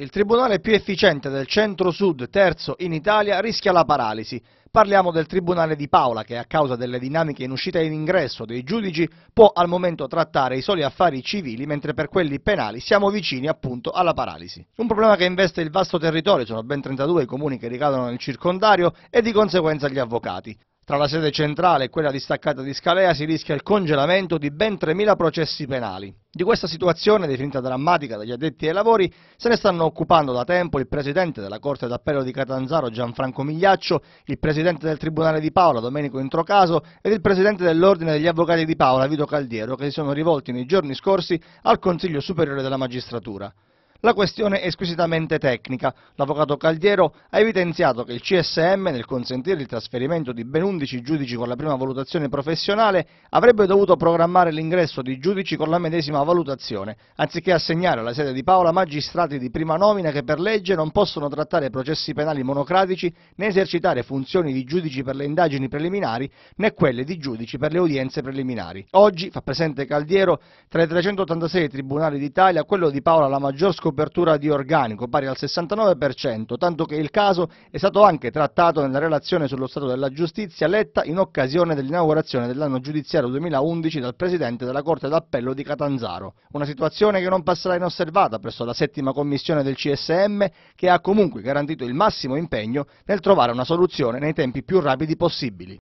Il tribunale più efficiente del centro-sud, terzo in Italia, rischia la paralisi. Parliamo del Tribunale di Paola che a causa delle dinamiche in uscita e in ingresso dei giudici può al momento trattare i soli affari civili mentre per quelli penali siamo vicini appunto alla paralisi. Un problema che investe il vasto territorio, sono ben 32 i comuni che ricadono nel circondario e di conseguenza gli avvocati. Tra la sede centrale e quella distaccata di Scalea si rischia il congelamento di ben 3.000 processi penali. Di questa situazione, definita drammatica dagli addetti ai lavori, se ne stanno occupando da tempo il presidente della Corte d'Appello di Catanzaro Gianfranco Migliaccio, il presidente del Tribunale di Paola Domenico Introcaso ed il presidente dell'Ordine degli Avvocati di Paola Vito Caldiero, che si sono rivolti nei giorni scorsi al Consiglio Superiore della Magistratura. La questione è squisitamente tecnica. L'avvocato Caldiero ha evidenziato che il CSM, nel consentire il trasferimento di ben 11 giudici con la prima valutazione professionale, avrebbe dovuto programmare l'ingresso di giudici con la medesima valutazione, anziché assegnare alla sede di Paola magistrati di prima nomina che per legge non possono trattare processi penali monocratici né esercitare funzioni di giudici per le indagini preliminari né quelle di giudici per le udienze preliminari. Oggi, fa presente Caldiero, tra i 386 tribunali d'Italia, quello di Paola la maggior scoperta copertura di organico, pari al 69%, tanto che il caso è stato anche trattato nella relazione sullo stato della giustizia letta in occasione dell'inaugurazione dell'anno giudiziario 2011 dal Presidente della Corte d'Appello di Catanzaro. Una situazione che non passerà inosservata presso la settima commissione del CSM, che ha comunque garantito il massimo impegno nel trovare una soluzione nei tempi più rapidi possibili.